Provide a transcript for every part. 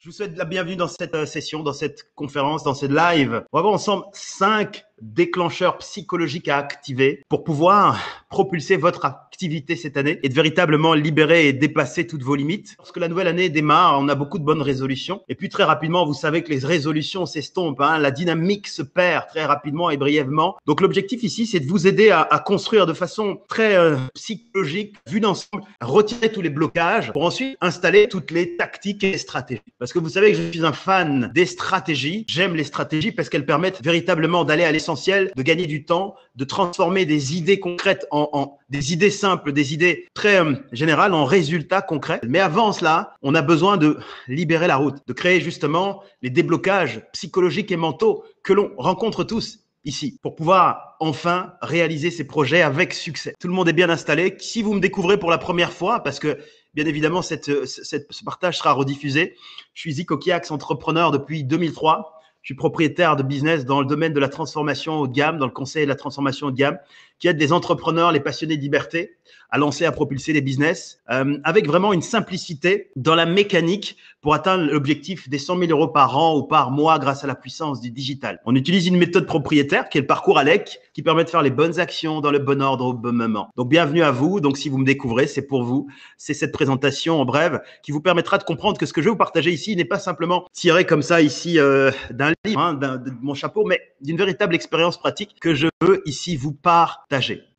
Je vous souhaite la bienvenue dans cette euh, session, dans cette conférence, dans cette live. On va voir ensemble cinq déclencheur psychologique à activer pour pouvoir propulser votre activité cette année et de véritablement libérer et dépasser toutes vos limites. Lorsque la nouvelle année démarre, on a beaucoup de bonnes résolutions. Et puis très rapidement, vous savez que les résolutions s'estompent, hein, la dynamique se perd très rapidement et brièvement. Donc l'objectif ici, c'est de vous aider à, construire de façon très euh, psychologique, vue d'ensemble, retirer tous les blocages pour ensuite installer toutes les tactiques et stratégies. Parce que vous savez que je suis un fan des stratégies. J'aime les stratégies parce qu'elles permettent véritablement d'aller à essentiel de gagner du temps, de transformer des idées concrètes en, des idées simples, des idées très euh, générales en résultats concrets. Mais avant cela, on a besoin de libérer la route, de créer justement les déblocages psychologiques et mentaux que l'on rencontre tous ici pour pouvoir enfin réaliser ces projets avec succès. Tout le monde est bien installé. Si vous me découvrez pour la première fois, parce que bien évidemment cette, euh, ce partage sera rediffusé, je suis Zico Kiax, entrepreneur depuis 2003. Je suis propriétaire de business dans le domaine de la transformation haut de gamme, dans le conseil de la transformation haut de gamme qui aide les entrepreneurs, les passionnés de liberté à lancer, à propulser des business, euh, avec vraiment une simplicité dans la mécanique pour atteindre l'objectif des 100 000 euros par an ou par mois grâce à la puissance du digital. On utilise une méthode propriétaire qui est le parcours ALEC, qui permet de faire les bonnes actions dans le bon ordre au bon moment. Donc bienvenue à vous. Donc si vous me découvrez, c'est pour vous. C'est cette présentation en bref qui vous permettra de comprendre que ce que je vais vous partager ici n'est pas simplement tiré comme ça ici euh, d'un livre, hein, de mon chapeau, mais d'une véritable expérience pratique que je veux ici vous part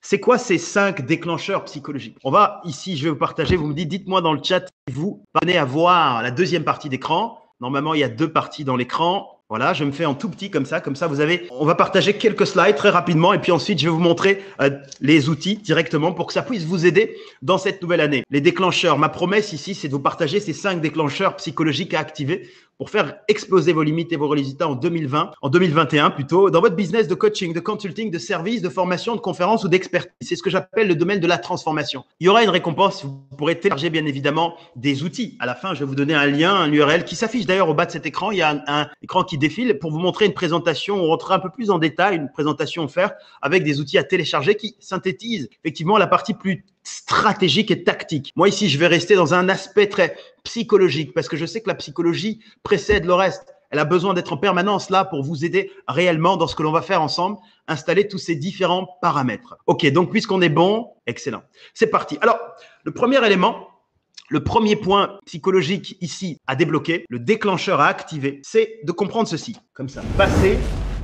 c'est quoi ces cinq déclencheurs psychologiques On va ici, je vais vous partager, vous me dites, dites-moi dans le chat si vous venez à voir la deuxième partie d'écran. Normalement, il y a deux parties dans l'écran. Voilà, je me fais en tout petit comme ça, comme ça vous avez. On va partager quelques slides très rapidement et puis ensuite je vais vous montrer euh, les outils directement pour que ça puisse vous aider dans cette nouvelle année. Les déclencheurs. Ma promesse ici, c'est de vous partager ces cinq déclencheurs psychologiques à activer pour faire exploser vos limites et vos résultats en 2020, en 2021 plutôt, dans votre business de coaching, de consulting, de service, de formation, de conférence ou d'expertise. C'est ce que j'appelle le domaine de la transformation. Il y aura une récompense. Vous pourrez télécharger bien évidemment des outils. À la fin, je vais vous donner un lien, un URL qui s'affiche d'ailleurs au bas de cet écran. Il y a un, écran qui défile pour vous montrer une présentation. On rentre un peu plus en détail, une présentation offerte avec des outils à télécharger qui synthétisent effectivement la partie plus stratégique et tactique. Moi ici, je vais rester dans un aspect très psychologique parce que je sais que la psychologie précède le reste. Elle a besoin d'être en permanence là pour vous aider réellement dans ce que l'on va faire ensemble, installer tous ces différents paramètres. OK, donc puisqu'on est bon, excellent. C'est parti. Alors, le premier élément, le premier point psychologique ici à débloquer, le déclencheur à activer, c'est de comprendre ceci, comme ça. Passer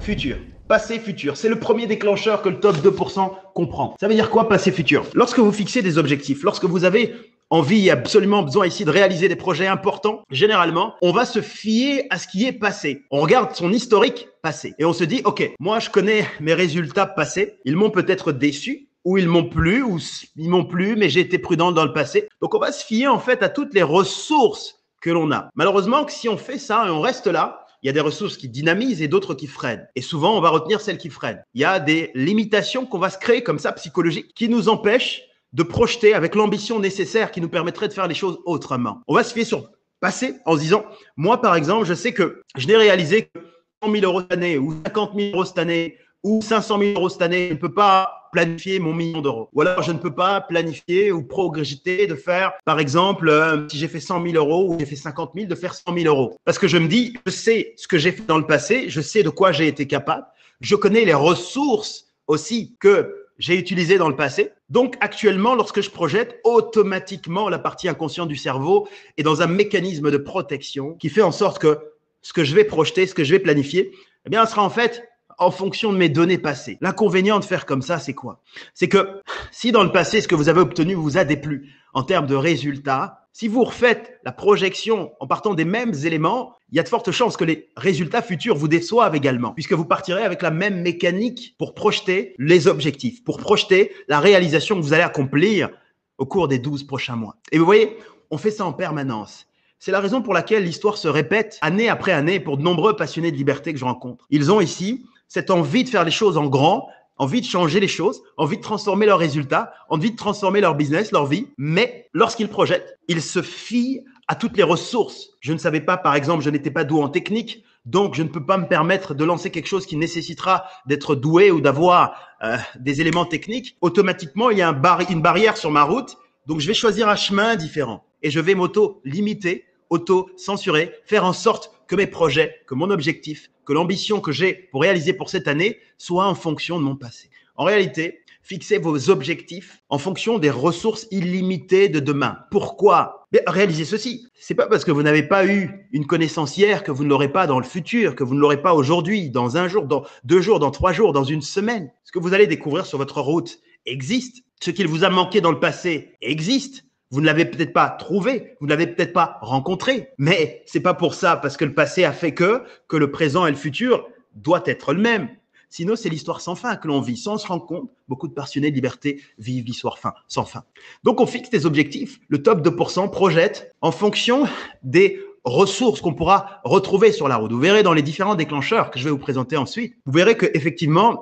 futur. Passé futur, c'est le premier déclencheur que le top 2% comprend. Ça veut dire quoi passé futur Lorsque vous fixez des objectifs, lorsque vous avez envie et absolument besoin ici de réaliser des projets importants, généralement, on va se fier à ce qui est passé. On regarde son historique passé et on se dit, OK, moi je connais mes résultats passés, ils m'ont peut-être déçu, ou ils m'ont plu, ou ils m'ont plu, mais j'ai été prudent dans le passé. Donc on va se fier en fait à toutes les ressources que l'on a. Malheureusement, que si on fait ça et on reste là, il y a des ressources qui dynamisent et d'autres qui freinent. Et souvent, on va retenir celles qui freinent. Il y a des limitations qu'on va se créer comme ça, psychologiques, qui nous empêchent de projeter avec l'ambition nécessaire qui nous permettrait de faire les choses autrement. On va se fier sur passé en se disant, moi par exemple, je sais que je n'ai réalisé que 100 000 euros cette année ou 50 000 euros cette année ou 500 000 euros cette année, je ne peux pas planifier mon million d'euros. Ou alors, je ne peux pas planifier ou progresser de faire, par exemple, euh, si j'ai fait 100 000 euros ou j'ai fait 50 000, de faire 100 000 euros. Parce que je me dis, je sais ce que j'ai fait dans le passé, je sais de quoi j'ai été capable, je connais les ressources aussi que j'ai utilisées dans le passé. Donc actuellement, lorsque je projette, automatiquement, la partie inconsciente du cerveau est dans un mécanisme de protection qui fait en sorte que ce que je vais projeter, ce que je vais planifier, eh bien, sera en fait en fonction de mes données passées. L'inconvénient de faire comme ça, c'est quoi C'est que si dans le passé, ce que vous avez obtenu vous a déplu en termes de résultats, si vous refaites la projection en partant des mêmes éléments, il y a de fortes chances que les résultats futurs vous déçoivent également, puisque vous partirez avec la même mécanique pour projeter les objectifs, pour projeter la réalisation que vous allez accomplir au cours des 12 prochains mois. Et vous voyez, on fait ça en permanence. C'est la raison pour laquelle l'histoire se répète année après année pour de nombreux passionnés de liberté que je rencontre. Ils ont ici cette envie de faire les choses en grand, envie de changer les choses, envie de transformer leurs résultats, envie de transformer leur business, leur vie. Mais lorsqu'ils projettent, ils se fient à toutes les ressources. Je ne savais pas, par exemple, je n'étais pas doué en technique, donc je ne peux pas me permettre de lancer quelque chose qui nécessitera d'être doué ou d'avoir euh, des éléments techniques. Automatiquement, il y a une barrière sur ma route, donc je vais choisir un chemin différent et je vais m'auto-limiter auto-censurer, faire en sorte que mes projets, que mon objectif, que l'ambition que j'ai pour réaliser pour cette année soit en fonction de mon passé. En réalité, fixez vos objectifs en fonction des ressources illimitées de demain. Pourquoi réaliser Réalisez ceci. C'est pas parce que vous n'avez pas eu une connaissance hier que vous ne l'aurez pas dans le futur, que vous ne l'aurez pas aujourd'hui, dans un jour, dans deux jours, dans trois jours, dans une semaine. Ce que vous allez découvrir sur votre route existe. Ce qu'il vous a manqué dans le passé existe. Vous ne l'avez peut-être pas trouvé, vous ne l'avez peut-être pas rencontré, mais c'est pas pour ça, parce que le passé a fait que, le présent et le futur doit être le même. Sinon, c'est l'histoire sans fin que l'on vit. Sans se rendre compte, beaucoup de passionnés de liberté vivent l'histoire fin, sans fin. Donc, on fixe des objectifs. Le top 2% projette en fonction des ressources qu'on pourra retrouver sur la route. Vous verrez dans les différents déclencheurs que je vais vous présenter ensuite, vous verrez que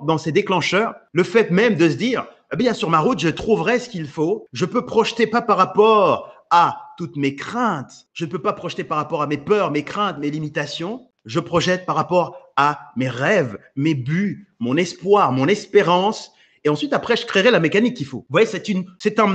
dans ces déclencheurs, le fait même de se dire eh bien, sur ma route, je trouverai ce qu'il faut. Je peux projeter pas par rapport à toutes mes craintes. Je ne peux pas projeter par rapport à mes peurs, mes craintes, mes limitations. Je projette par rapport à mes rêves, mes buts, mon espoir, mon espérance. Et ensuite, après, je créerai la mécanique qu'il faut. Vous voyez, c'est une, c'est un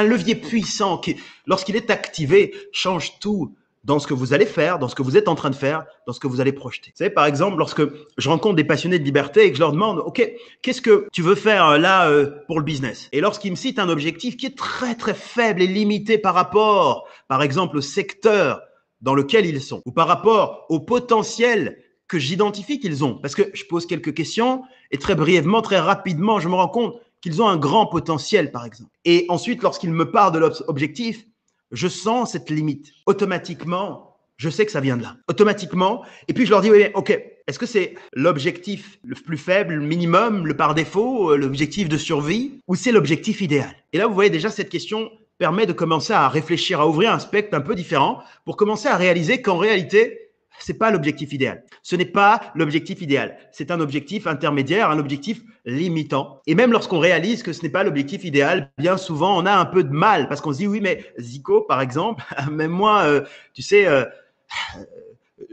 levier puissant qui, lorsqu'il est activé, change tout dans ce que vous allez faire, dans ce que vous êtes en train de faire, dans ce que vous allez projeter. Vous savez, par exemple, lorsque je rencontre des passionnés de liberté et que je leur demande, OK, qu'est-ce que tu veux faire euh, là euh, pour le business Et lorsqu'ils me citent un objectif qui est très très faible et limité par rapport, par exemple, au secteur dans lequel ils sont, ou par rapport au potentiel que j'identifie qu'ils ont, parce que je pose quelques questions et très brièvement, très rapidement, je me rends compte qu'ils ont un grand potentiel, par exemple. Et ensuite, lorsqu'ils me parlent de l'objectif, je sens cette limite. Automatiquement, je sais que ça vient de là. Automatiquement. Et puis je leur dis, oui, ok, est-ce que c'est l'objectif le plus faible, le minimum, le par défaut, euh, l'objectif de survie, ou c'est l'objectif idéal Et là, vous voyez déjà cette question permet de commencer à réfléchir, à ouvrir un spectre un peu différent pour commencer à réaliser qu'en réalité, n'est pas l'objectif idéal. Ce n'est pas l'objectif idéal. C'est un objectif intermédiaire, un objectif limitant. Et même lorsqu'on réalise que ce n'est pas l'objectif idéal, bien souvent on a un peu de mal parce qu'on se dit oui mais Zico par exemple, même moi, euh, tu sais, euh,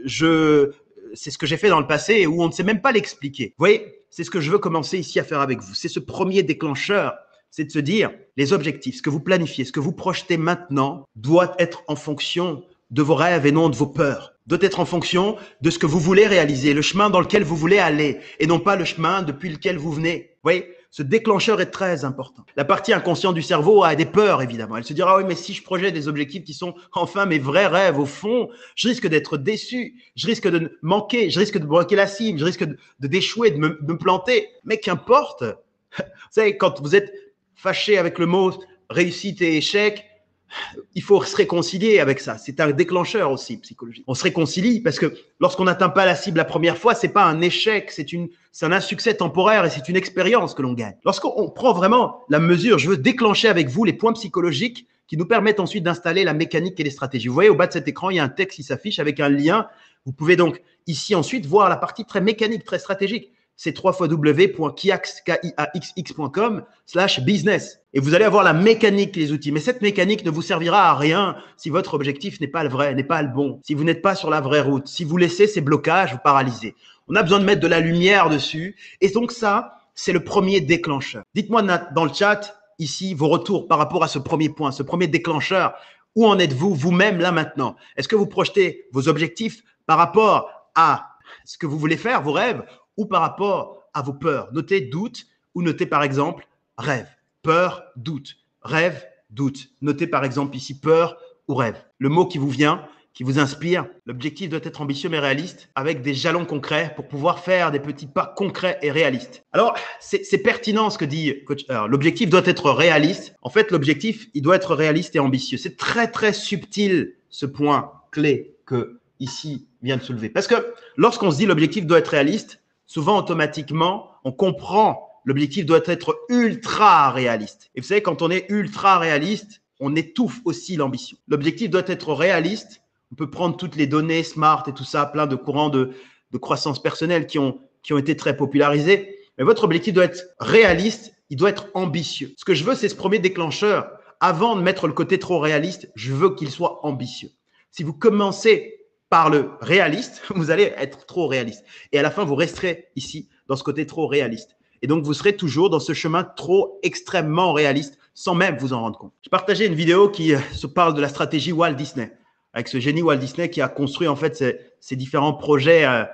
je c'est ce que j'ai fait dans le passé et où on ne sait même pas l'expliquer. Vous voyez, c'est ce que je veux commencer ici à faire avec vous. C'est ce premier déclencheur c'est de se dire les objectifs, ce que vous planifiez, ce que vous projetez maintenant doit être en fonction de vos rêves et non de vos peurs doit être en fonction de ce que vous voulez réaliser, le chemin dans lequel vous voulez aller, et non pas le chemin depuis lequel vous venez. Vous voyez, ce déclencheur est très important. La partie inconsciente du cerveau a des peurs, évidemment. Elle se dira, ah oui, mais si je projette des objectifs qui sont enfin mes vrais rêves, au fond, je risque d'être déçu, je risque de manquer, je risque de bloquer la cible, je risque d'échouer, de de me planter. Mais qu'importe. Vous savez, quand vous êtes fâché avec le mot réussite et échec, il faut se réconcilier avec ça. C'est un déclencheur aussi psychologique. On se réconcilie parce que lorsqu'on n'atteint pas la cible la première fois, c'est pas un échec, c'est c'est un succès temporaire et c'est une expérience que l'on gagne. Lorsqu'on prend vraiment la mesure, je veux déclencher avec vous les points psychologiques qui nous permettent ensuite d'installer la mécanique et les stratégies. Vous voyez au bas de cet écran, il y a un texte qui s'affiche avec un lien. Vous pouvez donc ici ensuite voir la partie très mécanique, très stratégique c'est 3 fois slash business. Et vous allez avoir la mécanique, les outils. Mais cette mécanique ne vous servira à rien si votre objectif n'est pas le vrai, n'est pas le bon, si vous n'êtes pas sur la vraie route, si vous laissez ces blocages vous paralyser. On a besoin de mettre de la lumière dessus. Et donc ça, c'est le premier déclencheur. Dites-moi dans le chat, ici, vos retours par rapport à ce premier point, ce premier déclencheur. Où en êtes-vous vous-même là maintenant Est-ce que vous projetez vos objectifs par rapport à ce que vous voulez faire, vos rêves, ou par rapport à vos peurs. Notez doute ou notez par exemple rêve, peur, doute, rêve, doute. Notez par exemple ici peur ou rêve. Le mot qui vous vient, qui vous inspire. L'objectif doit être ambitieux mais réaliste, avec des jalons concrets pour pouvoir faire des petits pas concrets et réalistes. Alors, c'est pertinent ce que dit Coach L'objectif doit être réaliste. En fait, l'objectif, il doit être réaliste et ambitieux. C'est très, très subtil ce point clé que ici vient de soulever. Parce que lorsqu'on se dit l'objectif doit être réaliste, souvent automatiquement, on comprend l'objectif doit être ultra réaliste. Et vous savez, quand on est ultra réaliste, on étouffe aussi l'ambition. L'objectif doit être réaliste. On peut prendre toutes les données smart et tout ça, plein de courants de, croissance personnelle qui ont, qui ont été très popularisés. Mais votre objectif doit être réaliste, il doit être ambitieux. Ce que je veux, c'est ce premier déclencheur. Avant de mettre le côté trop réaliste, je veux qu'il soit ambitieux. Si vous commencez par le réaliste, vous allez être trop réaliste. Et à la fin, vous resterez ici, dans ce côté trop réaliste. Et donc, vous serez toujours dans ce chemin trop extrêmement réaliste, sans même vous en rendre compte. Je partageais une vidéo qui euh, se parle de la stratégie Walt Disney, avec ce génie Walt Disney qui a construit en fait ces, différents projets euh,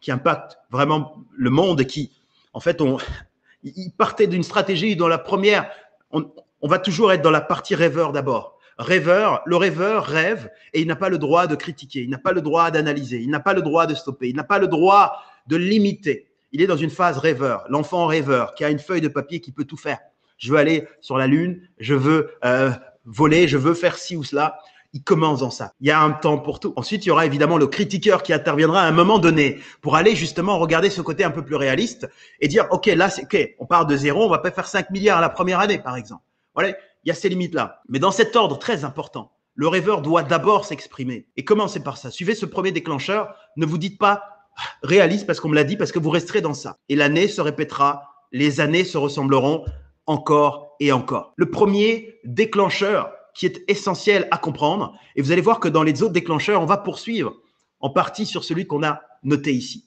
qui impactent vraiment le monde et qui, en fait, on, il partait d'une stratégie dont la première, on va toujours être dans la partie rêveur d'abord Rêveur, le rêveur rêve et il n'a pas le droit de critiquer, il n'a pas le droit d'analyser, il n'a pas le droit de stopper, il n'a pas le droit de limiter. Il est dans une phase rêveur, l'enfant rêveur qui a une feuille de papier qui peut tout faire. Je veux aller sur la lune, je veux euh, voler, je veux faire ci ou cela. Il commence dans ça. Il y a un temps pour tout. Ensuite, il y aura évidemment le critiqueur qui interviendra à un moment donné pour aller justement regarder ce côté un peu plus réaliste et dire, OK, là, c'est OK, on part de zéro, on va pas faire 5 milliards la première année, par exemple. Voilà il y a ces limites-là. Mais dans cet ordre très important, le rêveur doit d'abord s'exprimer. Et commencez par ça. Suivez ce premier déclencheur. Ne vous dites pas ah, réaliste parce qu'on me l'a dit, parce que vous resterez dans ça. Et l'année se répétera, les années se ressembleront encore et encore. Le premier déclencheur qui est essentiel à comprendre, et vous allez voir que dans les autres déclencheurs, on va poursuivre en partie sur celui qu'on a noté ici.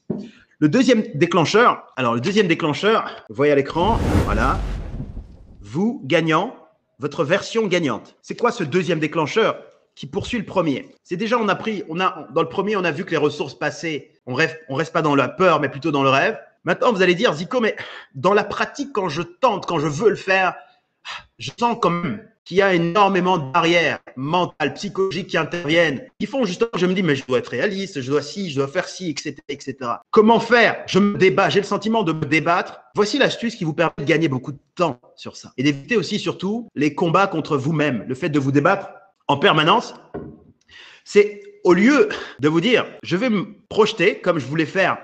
Le deuxième déclencheur, alors le deuxième déclencheur, vous voyez à l'écran, voilà, vous gagnant, votre version gagnante. C'est quoi ce deuxième déclencheur qui poursuit le premier C'est déjà, on a pris, on a, dans le premier, on a vu que les ressources passées, on rêve, on reste pas dans la peur, mais plutôt dans le rêve. Maintenant, vous allez dire, Zico, mais dans la pratique, quand je tente, quand je veux le faire, je sens quand même qu'il y a énormément de barrières mentales, psychologiques qui interviennent, qui font justement, je me dis, mais je dois être réaliste, je dois si, je dois faire si, etc. etc. Comment faire Je me débat, j'ai le sentiment de me débattre. Voici l'astuce qui vous permet de gagner beaucoup de temps sur ça. Et d'éviter aussi, surtout, les combats contre vous-même. Le fait de vous débattre en permanence, c'est au lieu de vous dire, je vais me projeter comme je voulais faire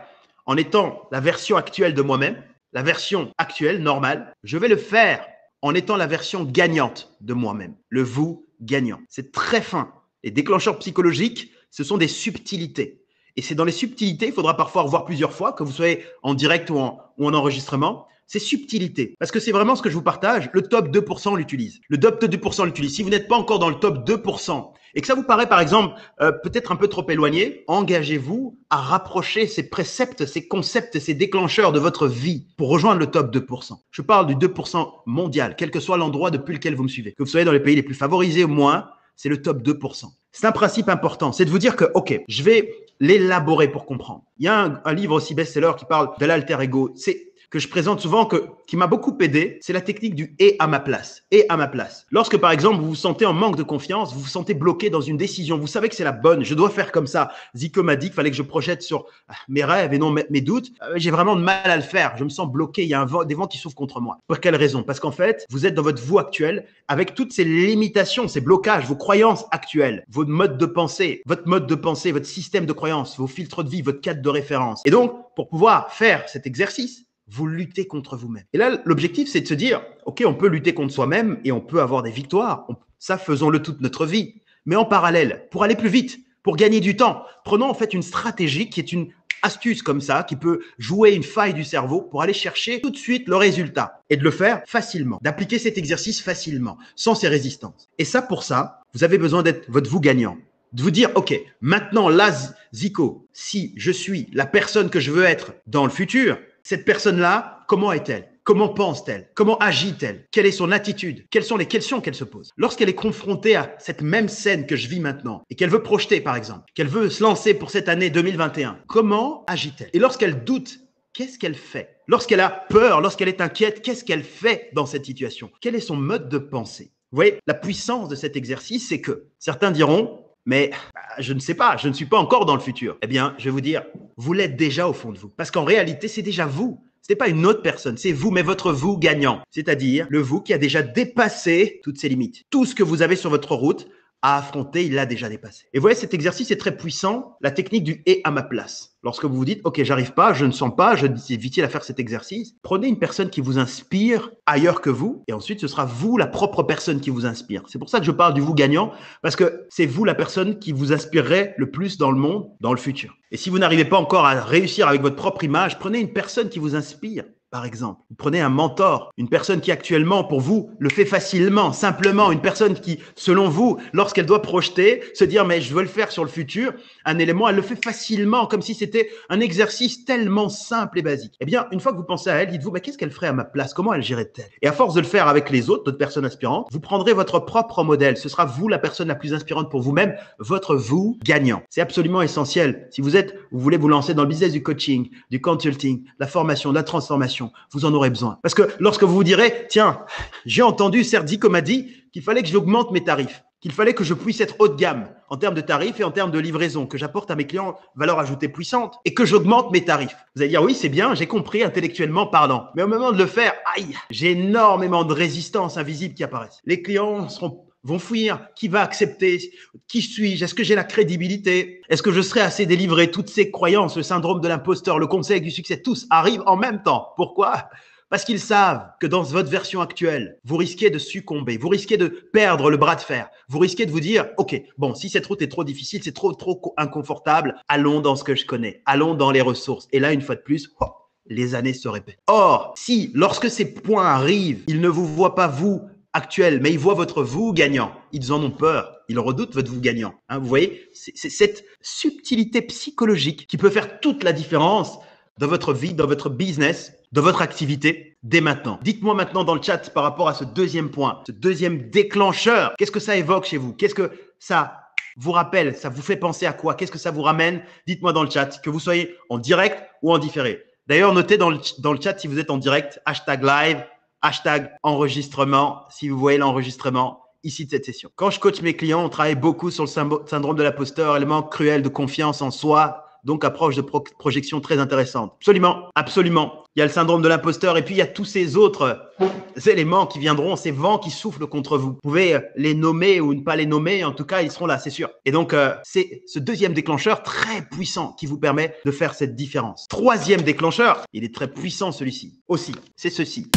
en étant la version actuelle de moi-même, la version actuelle, normale, je vais le faire en étant la version gagnante de moi-même, le vous gagnant. C'est très fin. Les déclencheurs psychologiques, ce sont des subtilités. Et c'est dans les subtilités, il faudra parfois revoir plusieurs fois, que vous soyez en direct ou en, ou en enregistrement, c'est subtilité, Parce que c'est vraiment ce que je vous partage. Le top 2% l'utilise. Le top 2% l'utilise. Si vous n'êtes pas encore dans le top 2% et que ça vous paraît, par exemple, euh, peut-être un peu trop éloigné, engagez-vous à rapprocher ces préceptes, ces concepts, ces déclencheurs de votre vie pour rejoindre le top 2%. Je parle du 2% mondial, quel que soit l'endroit depuis lequel vous me suivez. Que vous soyez dans les pays les plus favorisés ou moins, c'est le top 2%. C'est un principe important, c'est de vous dire que, OK, je vais l'élaborer pour comprendre. Il y a un livre aussi best-seller qui parle de l'alter ego. C'est que je présente souvent, que, qui m'a beaucoup aidé, c'est la technique du et à ma place. Et à ma place. Lorsque, par exemple, vous vous sentez en manque de confiance, vous vous sentez bloqué dans une décision, vous savez que c'est la bonne, je dois faire comme ça. Zico m'a dit qu'il fallait que je projette sur ah, mes rêves et non mes, doutes. Euh, j'ai vraiment de mal à le faire. Je me sens bloqué. Il y a des vents qui s'ouvrent contre moi. Pour quelle raison Parce qu'en fait, vous êtes dans votre vous actuel, avec toutes ces limitations, ces blocages, vos croyances actuelles, votre mode de pensée, votre mode de pensée, votre système de croyances, vos filtres de vie, votre cadre de référence. Et donc, pour pouvoir faire cet exercice, vous luttez contre vous-même. Et là, l'objectif, c'est de se dire, OK, on peut lutter contre soi-même et on peut avoir des victoires. ça, faisons-le toute notre vie. Mais en parallèle, pour aller plus vite, pour gagner du temps, prenons en fait une stratégie qui est une astuce comme ça, qui peut jouer une faille du cerveau pour aller chercher tout de suite le résultat et de le faire facilement, d'appliquer cet exercice facilement, sans ces résistances. Et ça, pour ça, vous avez besoin d'être votre vous gagnant de vous dire, OK, maintenant, là, Zico, si je suis la personne que je veux être dans le futur, cette personne-là, comment est-elle Comment pense-t-elle Comment agit-elle Quelle est son attitude Quelles sont les questions qu'elle se pose Lorsqu'elle est confrontée à cette même scène que je vis maintenant et qu'elle veut projeter par exemple, qu'elle veut se lancer pour cette année 2021, comment agit-elle Et lorsqu'elle doute, qu'est-ce qu'elle fait Lorsqu'elle a peur, lorsqu'elle est inquiète, qu'est-ce qu'elle fait dans cette situation Quel est son mode de pensée Vous voyez, la puissance de cet exercice, c'est que certains diront, mais bah, je ne sais pas, je ne suis pas encore dans le futur. Eh bien, je vais vous dire, vous l'êtes déjà au fond de vous. Parce qu'en réalité, c'est déjà vous. Ce n'est pas une autre personne, c'est vous, mais votre vous gagnant. C'est-à-dire le vous qui a déjà dépassé toutes ses limites. Tout ce que vous avez sur votre route, à affronter, il l'a déjà dépassé. Et vous voyez, cet exercice est très puissant, la technique du et à ma place. Lorsque vous vous dites, OK, j'arrive pas, je ne sens pas, je suis à faire cet exercice, prenez une personne qui vous inspire ailleurs que vous, et ensuite ce sera vous, la propre personne qui vous inspire. C'est pour ça que je parle du vous gagnant, parce que c'est vous la personne qui vous inspirerait le plus dans le monde, dans le futur. Et si vous n'arrivez pas encore à réussir avec votre propre image, prenez une personne qui vous inspire par exemple. Vous prenez un mentor, une personne qui actuellement, pour vous, le fait facilement, simplement, une personne qui, selon vous, lorsqu'elle doit projeter, se dire, mais je veux le faire sur le futur, un élément, elle le fait facilement, comme si c'était un exercice tellement simple et basique. Eh bien, une fois que vous pensez à elle, dites-vous, mais qu'est-ce qu'elle ferait à ma place Comment elle gérerait-elle Et à force de le faire avec les autres, d'autres personnes inspirantes, vous prendrez votre propre modèle. Ce sera vous la personne la plus inspirante pour vous-même, votre vous gagnant. C'est absolument essentiel. Si vous êtes, vous voulez vous lancer dans le business du coaching, du consulting, la formation, de la transformation, vous en aurez besoin. Parce que lorsque vous vous direz, tiens, j'ai entendu comme m'a dit qu'il fallait que j'augmente mes tarifs, qu'il fallait que je puisse être haut de gamme en termes de tarifs et en termes de livraison, que j'apporte à mes clients valeur ajoutée puissante et que j'augmente mes tarifs. Vous allez dire, oui, c'est bien, j'ai compris intellectuellement parlant. Mais au moment de le faire, aïe, j'ai énormément de résistance invisible qui apparaissent. Les clients seront vont fuir Qui va accepter Qui suis-je Est-ce que j'ai la crédibilité Est-ce que je serai assez délivré Toutes ces croyances, le syndrome de l'imposteur, le conseil du succès, tous arrivent en même temps. Pourquoi parce qu'ils savent que dans votre version actuelle, vous risquez de succomber, vous risquez de perdre le bras de fer, vous risquez de vous dire, OK, bon, si cette route est trop difficile, c'est trop, trop inconfortable, allons dans ce que je connais, allons dans les ressources. Et là, une fois de plus, oh, les années se répètent. Or, si lorsque ces points arrivent, ils ne vous voient pas vous actuel, mais ils voient votre vous gagnant. Ils en ont peur. Ils redoutent votre vous gagnant. Hein, vous voyez, c'est cette subtilité psychologique qui peut faire toute la différence dans votre vie, dans votre business, dans votre activité dès maintenant. Dites-moi maintenant dans le chat par rapport à ce deuxième point, ce deuxième déclencheur. Qu'est-ce que ça évoque chez vous Qu'est-ce que ça vous rappelle Ça vous fait penser à quoi Qu'est-ce que ça vous ramène Dites-moi dans le chat, que vous soyez en direct ou en différé. D'ailleurs, notez dans le chat si vous êtes en direct, hashtag live, hashtag enregistrement si vous voyez l'enregistrement ici de cette session. Quand je coach mes clients, on travaille beaucoup sur le syndrome de l'imposteur, élément cruel de confiance en soi donc, approche de projection très intéressante. Absolument, absolument. Il y a le syndrome de l'imposteur et puis il y a tous ces autres euh, éléments qui viendront, ces vents qui soufflent contre vous. Vous pouvez euh, les nommer ou ne pas les nommer, en tout cas, ils seront là, c'est sûr. Et donc, euh, c'est ce deuxième déclencheur très puissant qui vous permet de faire cette différence. Troisième déclencheur, il est très puissant celui-ci aussi, c'est ceci.